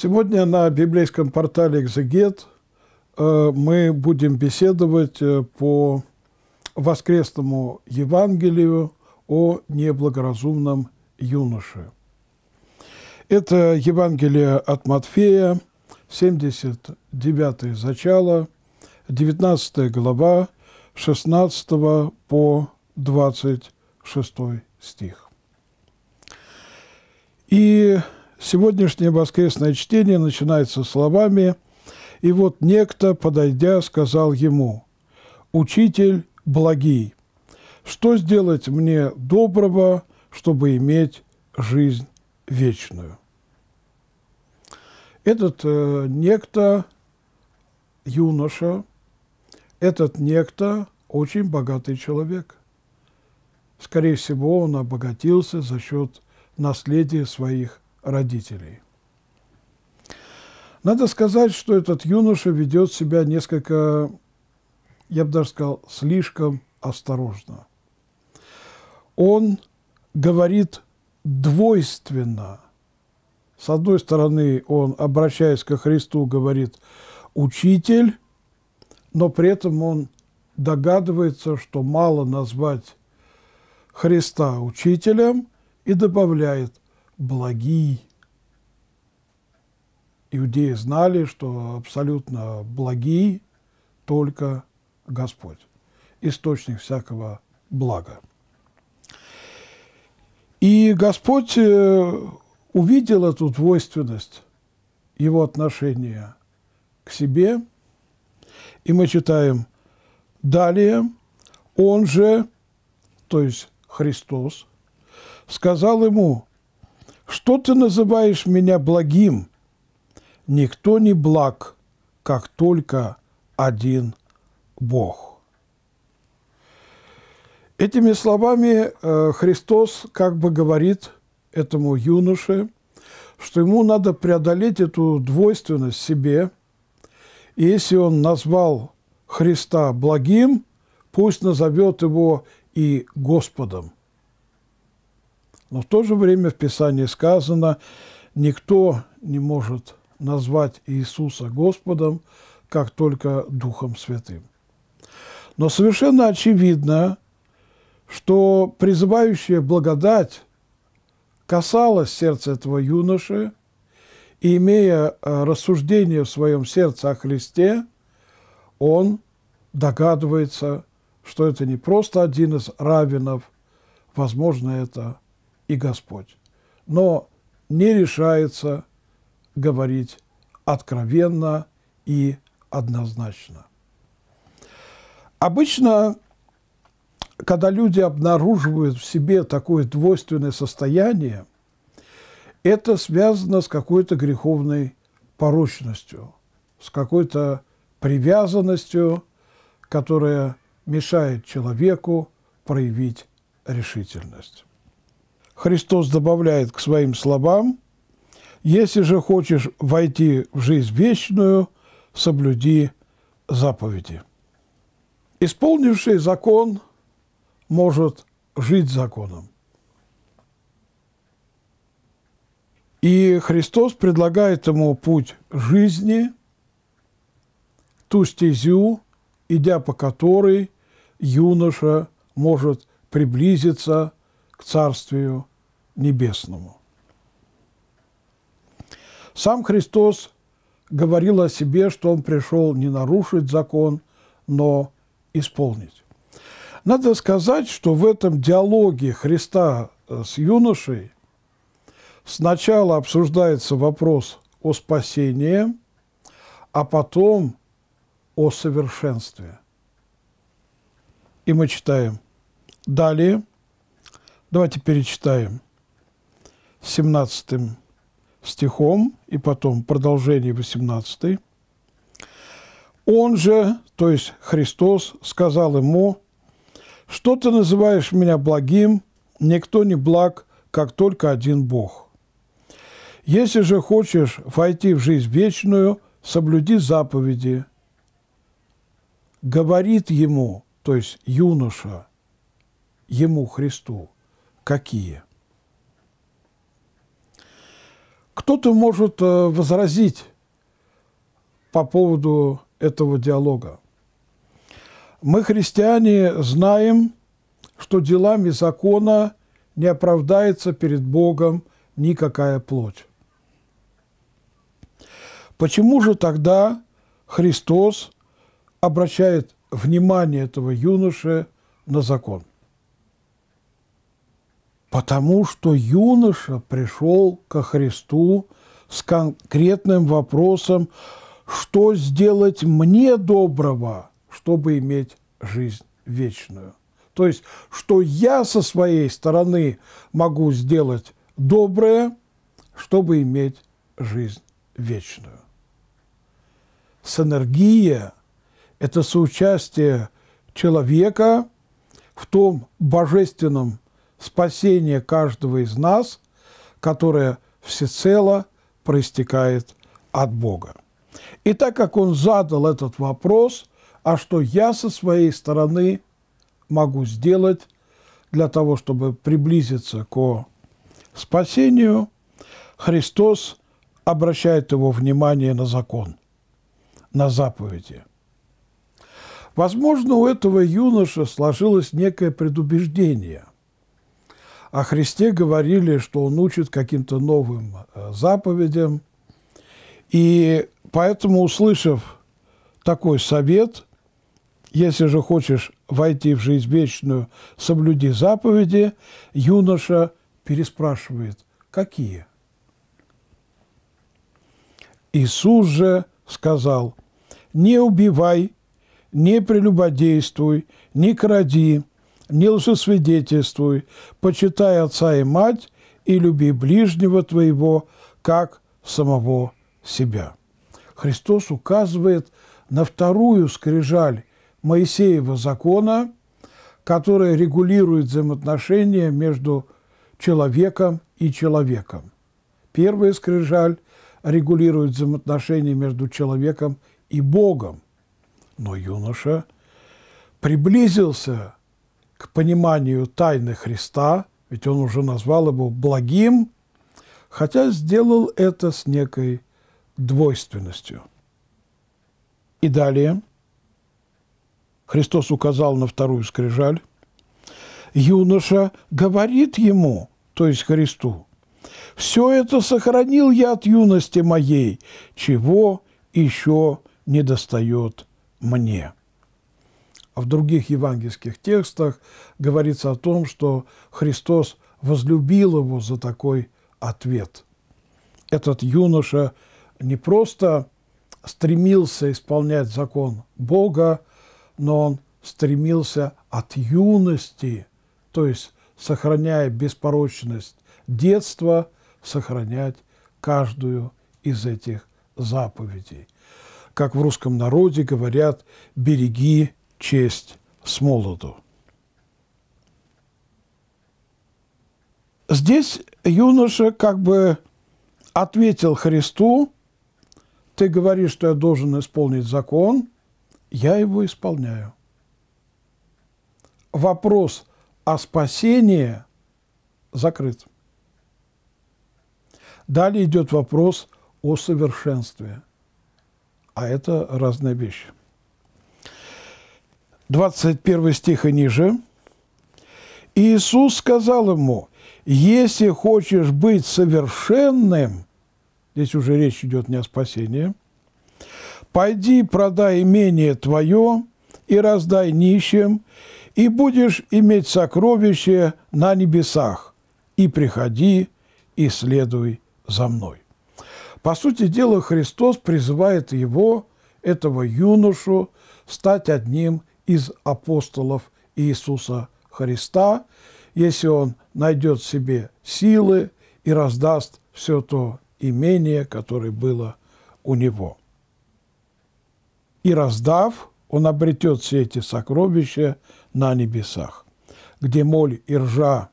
Сегодня на библейском портале «Экзегет» э, мы будем беседовать э, по воскресному Евангелию о неблагоразумном юноше. Это Евангелие от Матфея, 79 зачало, 19 глава, 16 по 26 стих. И Сегодняшнее воскресное чтение начинается словами «И вот некто, подойдя, сказал ему, «Учитель благий, что сделать мне доброго, чтобы иметь жизнь вечную?» Этот э, некто – юноша, этот некто – очень богатый человек. Скорее всего, он обогатился за счет наследия своих родителей. Надо сказать, что этот юноша ведет себя несколько, я бы даже сказал, слишком осторожно. Он говорит двойственно. С одной стороны, он, обращаясь ко Христу, говорит «учитель», но при этом он догадывается, что мало назвать Христа учителем и добавляет – благий. Иудеи знали, что абсолютно благий только Господь, источник всякого блага. И Господь э, увидел эту двойственность его отношения к себе, и мы читаем далее, он же, то есть Христос, сказал ему, что ты называешь меня благим? Никто не благ, как только один Бог. Этими словами э, Христос как бы говорит этому юноше, что ему надо преодолеть эту двойственность в себе. И если он назвал Христа благим, пусть назовет его и Господом. Но в то же время в Писании сказано, никто не может назвать Иисуса Господом, как только Духом Святым. Но совершенно очевидно, что призывающая благодать касалась сердца этого юноши, и, имея э, рассуждение в своем сердце о Христе, он догадывается, что это не просто один из равенов, возможно, это и Господь, но не решается говорить откровенно и однозначно. Обычно, когда люди обнаруживают в себе такое двойственное состояние, это связано с какой-то греховной порочностью, с какой-то привязанностью, которая мешает человеку проявить решительность. Христос добавляет к своим словам, «Если же хочешь войти в жизнь вечную, соблюди заповеди». Исполнивший закон может жить законом. И Христос предлагает ему путь жизни, ту стезю, идя по которой юноша может приблизиться к Царствию небесному. Сам Христос говорил о себе, что Он пришел не нарушить закон, но исполнить. Надо сказать, что в этом диалоге Христа э, с юношей сначала обсуждается вопрос о спасении, а потом о совершенстве. И мы читаем. Далее, давайте перечитаем – 17 стихом и потом продолжение 18. Он же, то есть Христос, сказал ему, «Что ты называешь меня благим? Никто не благ, как только один Бог. Если же хочешь войти в жизнь вечную, соблюди заповеди». Говорит ему, то есть юноша, ему Христу, какие – Кто-то может э, возразить по поводу этого диалога. Мы, христиане, знаем, что делами закона не оправдается перед Богом никакая плоть. Почему же тогда Христос обращает внимание этого юноши на закон? Потому что юноша пришел ко Христу с конкретным вопросом, что сделать мне доброго, чтобы иметь жизнь вечную. То есть, что я со своей стороны могу сделать доброе, чтобы иметь жизнь вечную. Синергия – это соучастие человека в том божественном спасение каждого из нас, которое всецело проистекает от Бога. И так как он задал этот вопрос, а что я со своей стороны могу сделать для того, чтобы приблизиться к спасению, Христос обращает его внимание на закон, на заповеди. Возможно, у этого юноши сложилось некое предубеждение, о Христе говорили, что он учит каким-то новым э, заповедям. И поэтому, услышав такой совет, если же хочешь войти в жизнь вечную, соблюди заповеди, юноша переспрашивает, какие? Иисус же сказал, не убивай, не прелюбодействуй, не кради, не лжесвидетельствуй, почитай отца и мать и люби ближнего твоего, как самого себя». Христос указывает на вторую скрижаль Моисеева закона, которая регулирует взаимоотношения между человеком и человеком. Первая скрижаль регулирует взаимоотношения между человеком и Богом. Но юноша приблизился к пониманию тайны Христа, ведь он уже назвал его благим, хотя сделал это с некой двойственностью. И далее Христос указал на вторую скрижаль. Юноша говорит ему, то есть Христу, «Все это сохранил я от юности моей, чего еще не достает мне» в других евангельских текстах говорится о том, что Христос возлюбил его за такой ответ. Этот юноша не просто стремился исполнять закон Бога, но он стремился от юности, то есть сохраняя беспорочность детства, сохранять каждую из этих заповедей. Как в русском народе говорят «береги честь Смолоду. Здесь юноша как бы ответил Христу, ты говоришь, что я должен исполнить закон, я его исполняю. Вопрос о спасении закрыт. Далее идет вопрос о совершенстве. А это разные вещи. 21 стих и ниже. Иисус сказал ему, если хочешь быть совершенным, здесь уже речь идет не о спасении, пойди продай имение твое и раздай нищим, и будешь иметь сокровище на небесах, и приходи, и следуй за мной. По сути дела, Христос призывает его, этого юношу, стать одним из апостолов Иисуса Христа, если он найдет себе силы и раздаст все то имение, которое было у него. И раздав, он обретет все эти сокровища на небесах, где моль и ржа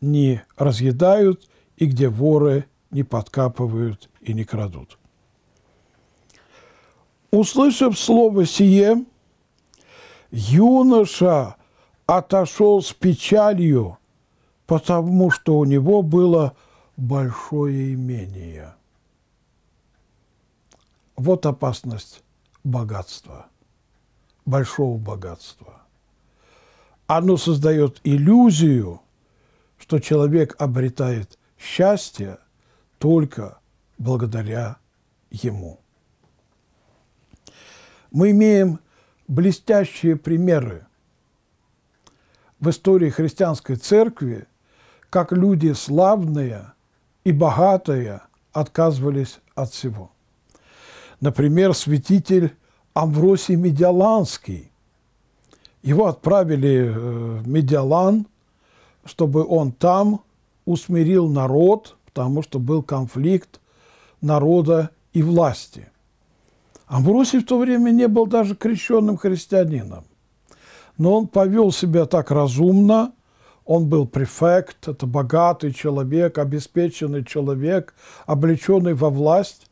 не разъедают и где воры не подкапывают и не крадут. Услышав слово сие, юноша отошел с печалью, потому что у него было большое имение. Вот опасность богатства, большого богатства. Оно создает иллюзию, что человек обретает счастье только благодаря ему. Мы имеем блестящие примеры в истории христианской церкви, как люди славные и богатые отказывались от всего. Например, святитель Амвросий Медиаланский. Его отправили э, в Медиалан, чтобы он там усмирил народ, потому что был конфликт народа и власти. Амвросий в то время не был даже крещенным христианином. Но он повел себя так разумно, он был префект, это богатый человек, обеспеченный человек, облеченный во власть,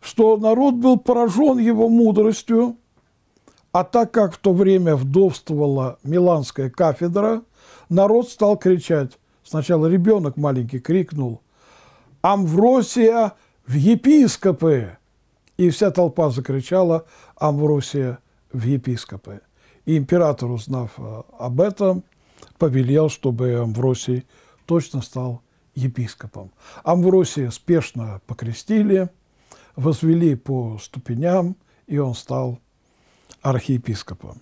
что народ был поражен его мудростью, а так как в то время вдовствовала Миланская кафедра, народ стал кричать, сначала ребенок маленький крикнул, «Амвросия в епископы!» И вся толпа закричала «Амвросия в епископы». И император, узнав об этом, повелел, чтобы Амвросий точно стал епископом. Амвросия спешно покрестили, возвели по ступеням, и он стал архиепископом.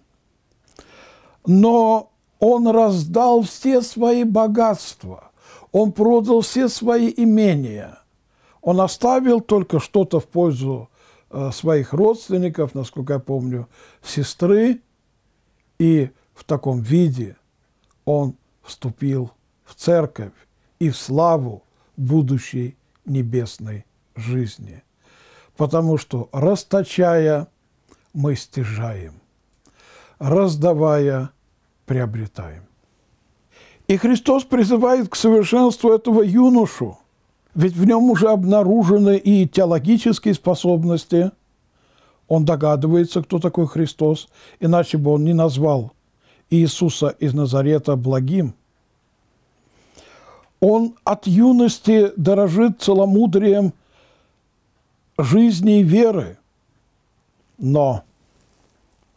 Но он раздал все свои богатства, он продал все свои имения, он оставил только что-то в пользу Э, своих родственников, насколько я помню, сестры, и в таком виде он вступил в церковь и в славу будущей небесной жизни. Потому что, расточая, мы стяжаем, раздавая, приобретаем. И Христос призывает к совершенству этого юношу – ведь в нем уже обнаружены и теологические способности. Он догадывается, кто такой Христос, иначе бы он не назвал Иисуса из Назарета благим. Он от юности дорожит целомудрием жизни и веры, но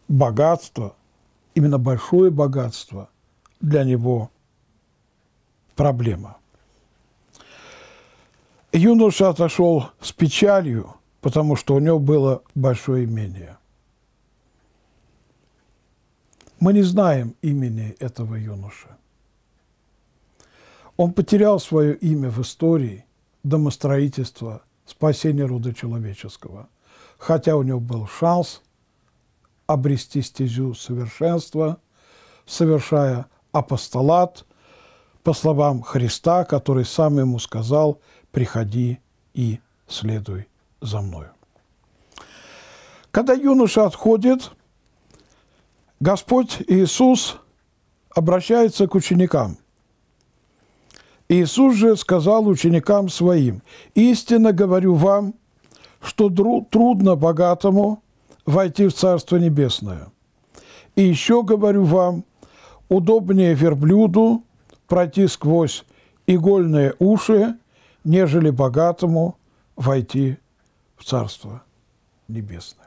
богатство, именно большое богатство для него – проблема – юноша отошел с печалью, потому что у него было большое имение. Мы не знаем имени этого юноши. Он потерял свое имя в истории домостроительства, спасения рода человеческого, хотя у него был шанс обрести стезю совершенства, совершая апостолат, по словам Христа, который сам ему сказал – приходи и следуй за мною. Когда юноша отходит, Господь Иисус обращается к ученикам. Иисус же сказал ученикам своим, «Истинно говорю вам, что трудно богатому войти в Царство Небесное. И еще говорю вам, удобнее верблюду пройти сквозь игольные уши, нежели богатому войти в Царство Небесное.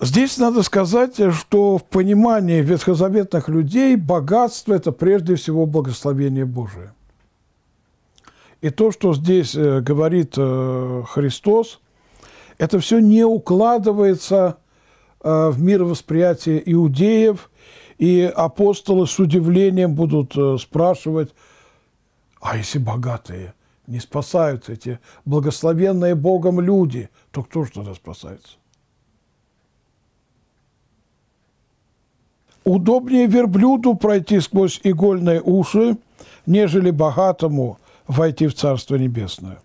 Здесь надо сказать, что в понимании ветхозаветных людей богатство – это прежде всего благословение Божие. И то, что здесь э, говорит э, Христос, это все не укладывается э, в мировосприятие иудеев, и апостолы с удивлением будут спрашивать – а если богатые не спасаются, эти благословенные Богом люди, то кто же тогда спасается? Удобнее верблюду пройти сквозь игольные уши, нежели богатому войти в Царство Небесное.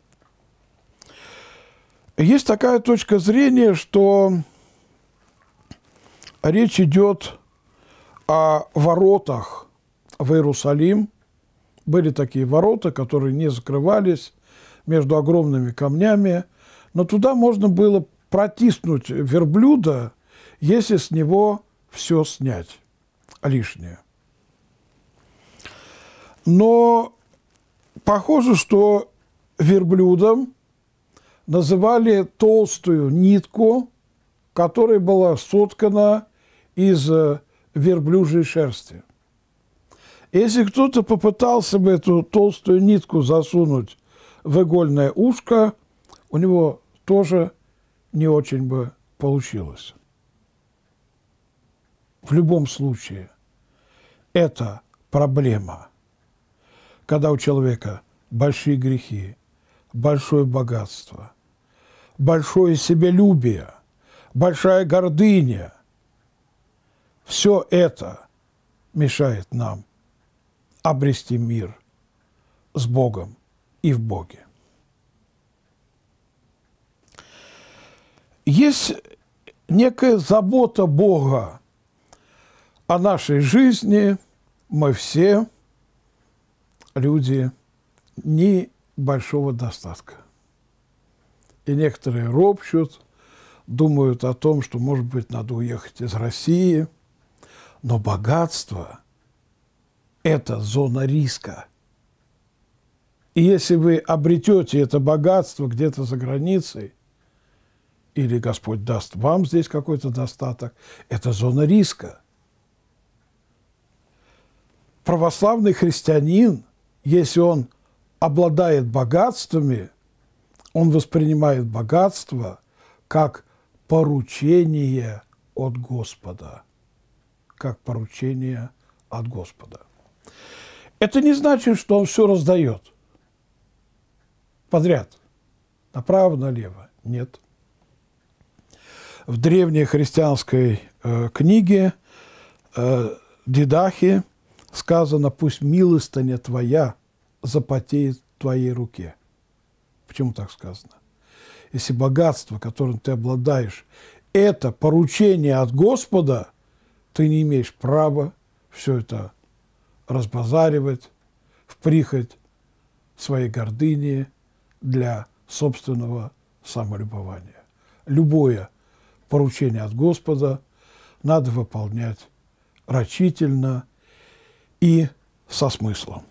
Есть такая точка зрения, что речь идет о воротах в Иерусалим – были такие ворота, которые не закрывались между огромными камнями, но туда можно было протиснуть верблюда, если с него все снять лишнее. Но похоже, что верблюдом называли толстую нитку, которая была соткана из э, верблюжьей шерсти. Если кто-то попытался бы эту толстую нитку засунуть в игольное ушко, у него тоже не очень бы получилось. В любом случае, это проблема, когда у человека большие грехи, большое богатство, большое себелюбие, большая гордыня. Все это мешает нам обрести мир с Богом и в Боге. Есть некая забота Бога о нашей жизни. Мы все люди небольшого достатка. И некоторые ропщут, думают о том, что, может быть, надо уехать из России. Но богатство – это зона риска. И если вы обретете это богатство где-то за границей, или Господь даст вам здесь какой-то достаток, это зона риска. Православный христианин, если он обладает богатствами, он воспринимает богатство как поручение от Господа, как поручение от Господа. Это не значит, что он все раздает подряд, направо, налево. Нет. В древней христианской э, книге э, Дидахи сказано, пусть милостыня твоя запотеет в твоей руке. Почему так сказано? Если богатство, которым ты обладаешь, это поручение от Господа, ты не имеешь права все это разбазаривать в прихоть своей гордыни для собственного самолюбования. Любое поручение от Господа надо выполнять рачительно и со смыслом.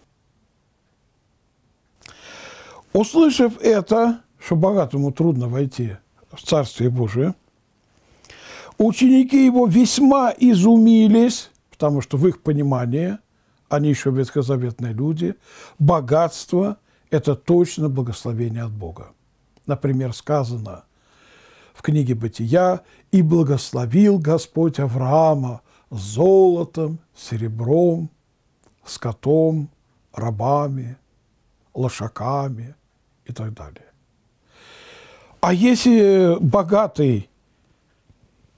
Услышав это, что богатому трудно войти в Царствие Божие, ученики его весьма изумились, потому что в их понимании – они еще ветхозаветные люди, богатство – это точно благословение от Бога. Например, сказано в книге «Бытия» «И благословил Господь Авраама золотом, серебром, скотом, рабами, лошаками» и так далее. А если богатый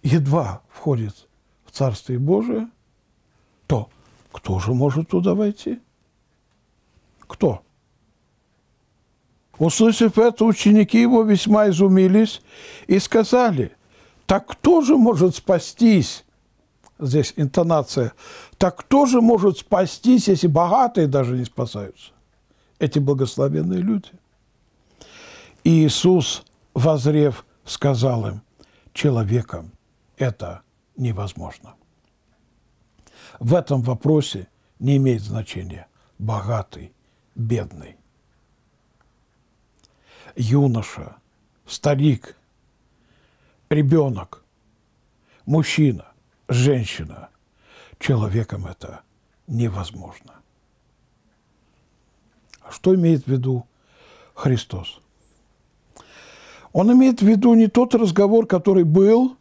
едва входит в Царствие Божие, то – кто же может туда войти? Кто? Услышав это, ученики его весьма изумились и сказали, так кто же может спастись? Здесь интонация. Так кто же может спастись, если богатые даже не спасаются? Эти благословенные люди. И Иисус, возрев, сказал им, человеком это невозможно. В этом вопросе не имеет значения богатый, бедный. Юноша, старик, ребенок, мужчина, женщина. Человеком это невозможно. Что имеет в виду Христос? Он имеет в виду не тот разговор, который был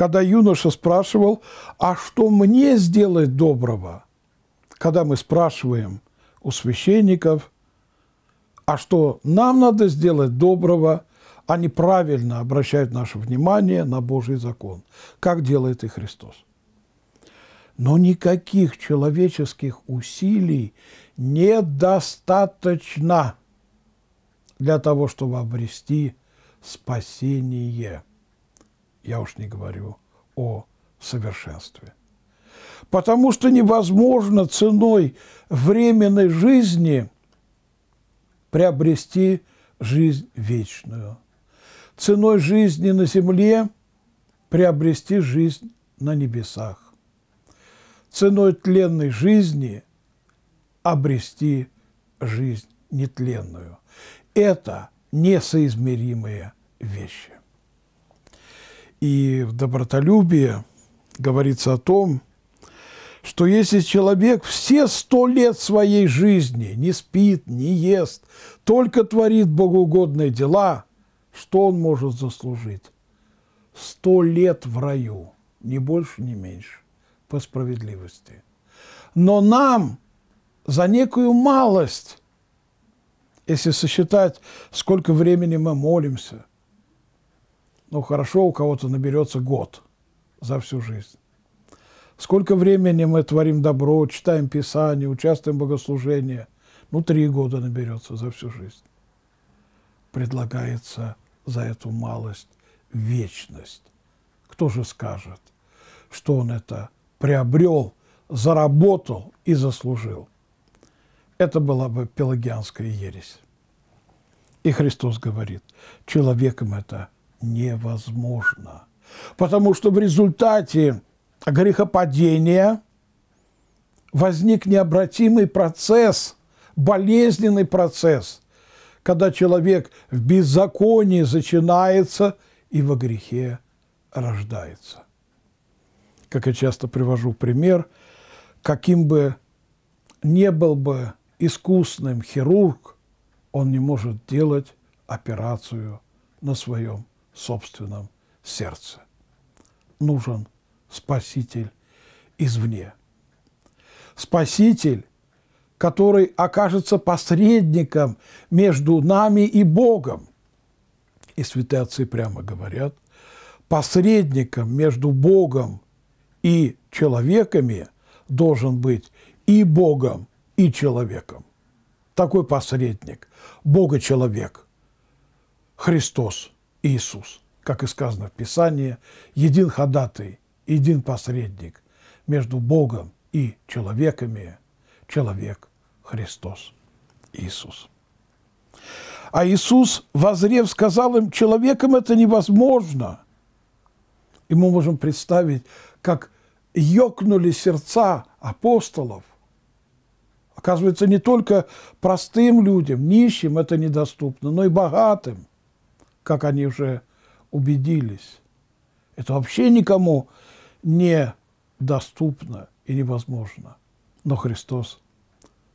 когда юноша спрашивал, а что мне сделать доброго? Когда мы спрашиваем у священников, а что нам надо сделать доброго, они правильно обращают наше внимание на Божий закон, как делает и Христос. Но никаких человеческих усилий недостаточно для того, чтобы обрести спасение я уж не говорю о совершенстве. Потому что невозможно ценой временной жизни приобрести жизнь вечную. Ценой жизни на земле приобрести жизнь на небесах. Ценой тленной жизни обрести жизнь нетленную. Это несоизмеримые вещи и в добротолюбии говорится о том, что если человек все сто лет своей жизни не спит, не ест, только творит богоугодные дела, что он может заслужить? Сто лет в раю, ни больше, ни меньше, по справедливости. Но нам за некую малость, если сосчитать, сколько времени мы молимся – ну хорошо, у кого-то наберется год за всю жизнь. Сколько времени мы творим добро, читаем Писание, участвуем в богослужении? Ну, три года наберется за всю жизнь. Предлагается за эту малость вечность. Кто же скажет, что он это приобрел, заработал и заслужил? Это была бы пелагианская ересь. И Христос говорит, человеком это – невозможно. Потому что в результате грехопадения возник необратимый процесс, болезненный процесс, когда человек в беззаконии зачинается и во грехе рождается. Как я часто привожу пример, каким бы не был бы искусным хирург, он не может делать операцию на своем собственном сердце. Нужен Спаситель извне. Спаситель, который окажется посредником между нами и Богом. И святые отцы прямо говорят, посредником между Богом и человеками должен быть и Богом, и человеком. Такой посредник, Бога-человек, Христос – Иисус, как и сказано в Писании, един ходатай, един посредник между Богом и человеками, человек Христос Иисус. А Иисус, возрев, сказал им, человеком это невозможно. И мы можем представить, как ёкнули сердца апостолов. Оказывается, не только простым людям, нищим это недоступно, но и богатым как они уже убедились. Это вообще никому не доступно и невозможно. Но Христос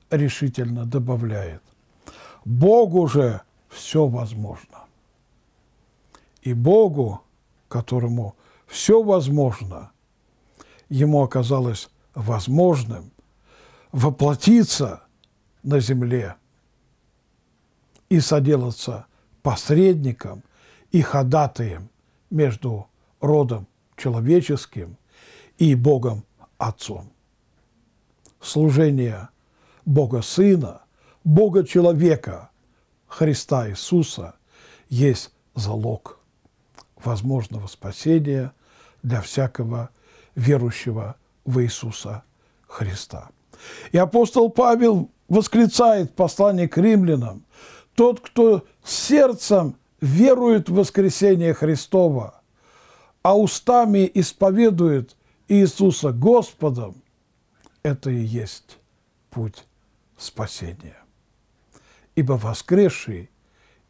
решительно добавляет. Богу же все возможно. И Богу, которому все возможно, ему оказалось возможным воплотиться на земле и соделаться посредником и ходатаем между родом человеческим и Богом Отцом. Служение Бога Сына, Бога Человека, Христа Иисуса есть залог возможного спасения для всякого верующего в Иисуса Христа. И апостол Павел восклицает в послании к римлянам, тот, кто сердцем верует в воскресение Христова, а устами исповедует Иисуса Господом, это и есть путь спасения. Ибо воскресший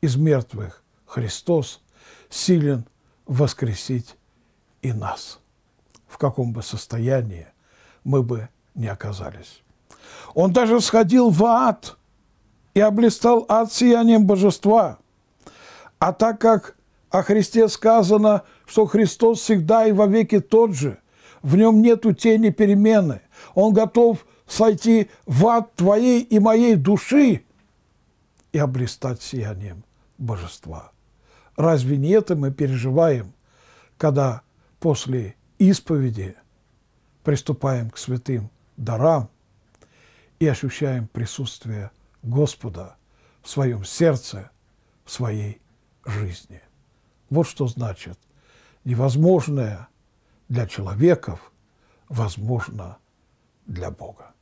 из мертвых Христос силен воскресить и нас, в каком бы состоянии мы бы не оказались. Он даже сходил в ад – и облистал ад сиянием божества. А так как о Христе сказано, что Христос всегда и вовеки тот же, в нем нету тени перемены, он готов сойти в ад твоей и моей души и облистать сиянием божества. Разве не это мы переживаем, когда после исповеди приступаем к святым дарам и ощущаем присутствие Господа в своем сердце, в своей жизни. Вот что значит невозможное для человеков возможно для Бога.